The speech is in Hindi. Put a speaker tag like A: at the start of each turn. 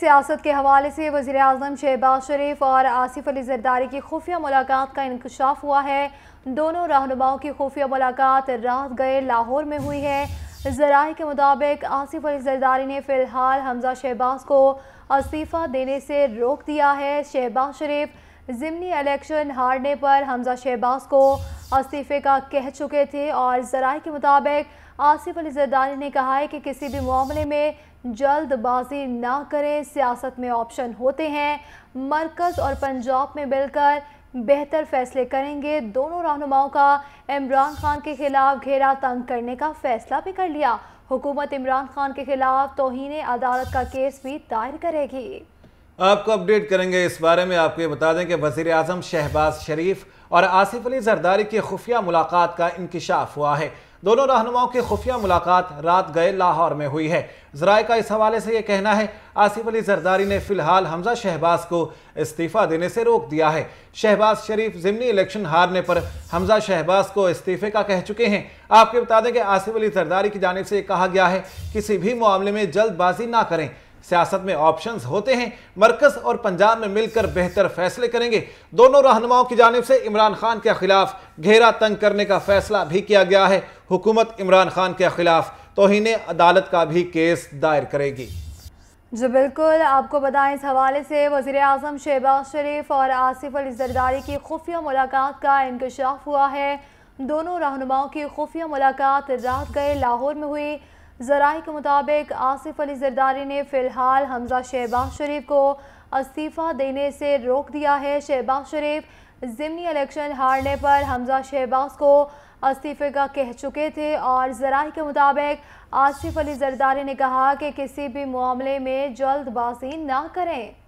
A: सियासत के हवाले से वजी अजम शहबाज शरीफ और आसिफ अली जरदारी की खुफिया मुलाकात का इंकशाफ हुआ है दोनों रहनुमाओं की खुफिया मुलाकात रात गए लाहौर में हुई है जराए के मुताबिक आसिफ अली जरदारी ने फ़िलहाल हमजा शहबाज को इस्तीफ़ा देने से रोक दिया है शहबाज शरीफ ज़िमनी इलेक्शन हारने पर हमजा शहबाज को इस्तीफ़े का कह चुके थे और ज़राए के मुताबिक आसिफ अली जरदारी ने कहा है कि किसी भी मामले में जल्दबाजी ना करें सियासत में ऑप्शन होते हैं मरकज़ और पंजाब में मिलकर बेहतर फैसले करेंगे दोनों रहनुमाओं का इमरान खान के खिलाफ घेरा तंग करने का फैसला भी कर लिया हुकूमत इमरान खान के खिलाफ तोहन अदालत का केस भी दायर करेगी
B: आपको अपडेट करेंगे इस बारे में आपको ये बता दें कि वजीर अजम शहबाज शरीफ और आसिफ अली जरदारी की खुफिया मुलाकात का इंकशाफ हुआ है दोनों रहनुमाओं की खुफिया मुलाकात रात गए लाहौर में हुई है जराय का इस हवाले से यह कहना है आसिफ अली जरदारी ने फिलहाल हमजा शहबाज को इस्तीफ़ा देने से रोक दिया है शहबाज शरीफ ज़मनी इलेक्शन हारने पर हमजा शहबाज को इस्तीफ़े का कह चुके हैं आपके बता दें कि आसिफ अली जरदारी की जानब से कहा गया है किसी भी मामले में जल्दबाजी ना करें सियासत में ऑप्शंस होते हैं मरकज और पंजाब में मिलकर बेहतर फैसले करेंगे दोनों रहनुमाओं की जानब से इमरान खान के खिलाफ घेरा तंग करने का फैसला भी किया गया है हुकूमत इमरान खान के खिलाफ तोहन अदालत का भी केस दायर करेगी
A: जी बिल्कुल आपको बताएं इस हवाले से वजी अजम शहबाज शरीफ और आसिफ अली जरदारी की खुफिया मुलाकात का इंकशाफ हुआ है दोनों रहनुमाओं की खुफिया मुलाकात रात गए लाहौर में हुई जराए के मुताबिक आसिफ अली जरदारी ने फ़िलहाल हमजा शहबाज शरीफ को इस्तीफ़ा देने से रोक दिया है शहबाज शरीफ ज़मनी इलेक्शन हारने पर हमजा शहबाज को इस्तीफ़े का कह चुके थे और जराए के मुताबिक आसिफ अली जरदारी ने कहा कि किसी भी मामले में जल्दबाजी ना करें